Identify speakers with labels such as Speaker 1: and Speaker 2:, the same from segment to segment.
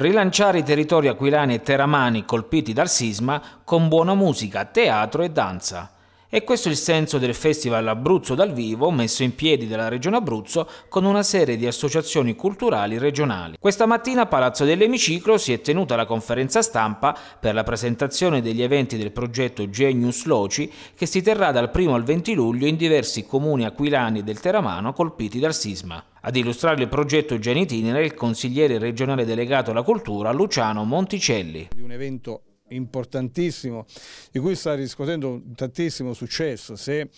Speaker 1: rilanciare i territori aquilani e teramani colpiti dal sisma con buona musica, teatro e danza. E questo è il senso del Festival Abruzzo dal vivo, messo in piedi dalla Regione Abruzzo con una serie di associazioni culturali regionali. Questa mattina a Palazzo dell'Emiciclo si è tenuta la conferenza stampa per la presentazione degli eventi del progetto Genius Loci che si terrà dal 1 al 20 luglio in diversi comuni aquilani del Teramano colpiti dal sisma. Ad illustrare il progetto Genitinere il consigliere regionale delegato alla cultura Luciano Monticelli.
Speaker 2: Di un evento importantissimo, di cui sta riscuotendo tantissimo successo. Se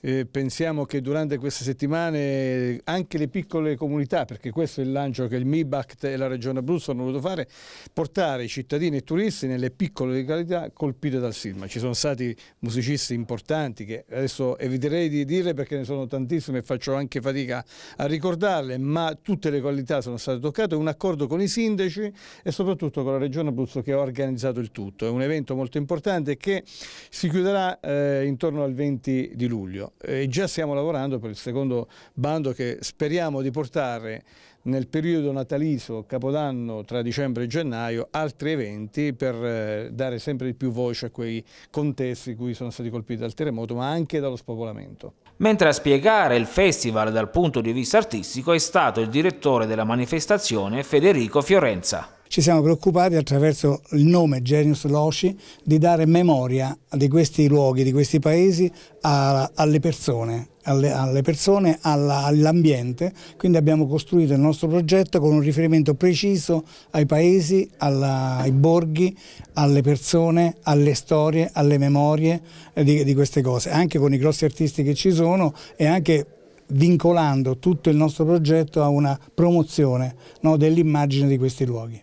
Speaker 2: eh, pensiamo che durante queste settimane eh, anche le piccole comunità, perché questo è il lancio che il MIBACT e la Regione Abruzzo hanno voluto fare, portare i cittadini e i turisti nelle piccole località colpite dal sisma. Ci sono stati musicisti importanti che adesso eviterei di dire perché ne sono tantissime e faccio anche fatica a ricordarle, ma tutte le qualità sono state toccate, un accordo con i sindaci e soprattutto con la Regione Abruzzo che ha organizzato il tutto tutto, è un evento molto importante che si chiuderà eh, intorno al 20 di luglio e già stiamo lavorando per il secondo bando che speriamo di portare nel periodo natalizio, capodanno tra dicembre e gennaio, altri eventi per eh, dare sempre di più voce a quei contesti cui sono stati colpiti dal terremoto ma anche dallo spopolamento.
Speaker 1: Mentre a spiegare il festival dal punto di vista artistico è stato il direttore della manifestazione Federico Fiorenza
Speaker 3: ci siamo preoccupati attraverso il nome Genius Loci di dare memoria di questi luoghi, di questi paesi a, alle persone, alle, alle persone all'ambiente, quindi abbiamo costruito il nostro progetto con un riferimento preciso ai paesi, alla, ai borghi, alle persone, alle storie, alle memorie eh, di, di queste cose, anche con i grossi artisti che ci sono e anche vincolando tutto il nostro progetto a una promozione no, dell'immagine di questi luoghi.